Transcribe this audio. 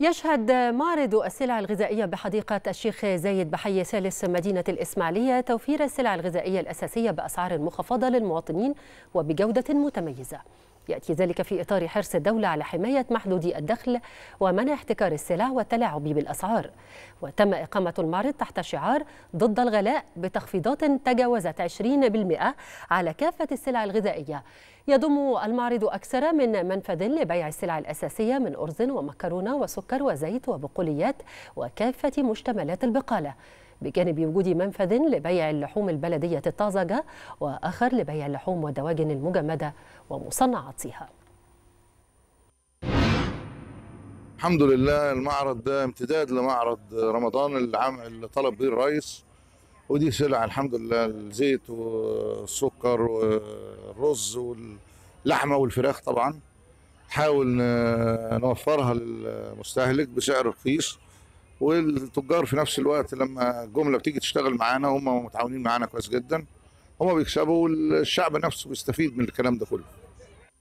يشهد معرض السلع الغذائية بحديقة الشيخ زايد بحي ثالث مدينة الإسماعيلية توفير السلع الغذائية الأساسية بأسعار مخفضة للمواطنين وبجودة متميزة يأتي ذلك في إطار حرص الدولة على حماية محدودي الدخل ومنع احتكار السلع والتلاعب بالأسعار وتم إقامة المعرض تحت شعار ضد الغلاء بتخفيضات تجاوزت 20% على كافة السلع الغذائية يضم المعرض أكثر من منفذ لبيع السلع الأساسية من أرز ومكرونة وسكر وزيت وبقوليات وكافة مشتملات البقالة بجانب وجود منفذ لبيع اللحوم البلدية الطازجة وآخر لبيع اللحوم والدواجن المجمدة ومصنعاتها الحمد لله المعرض ده امتداد لمعرض رمضان العام اللي طلب به الرئيس ودي سلع الحمد لله الزيت والسكر والرز واللحمه والفراخ طبعا حاول نوفرها للمستهلك بسعر رخيص والتجار في نفس الوقت لما الجمله بتيجي تشتغل معانا هم متعاونين معانا كويس جدا هم بيكسبوا والشعب نفسه بيستفيد من الكلام ده كله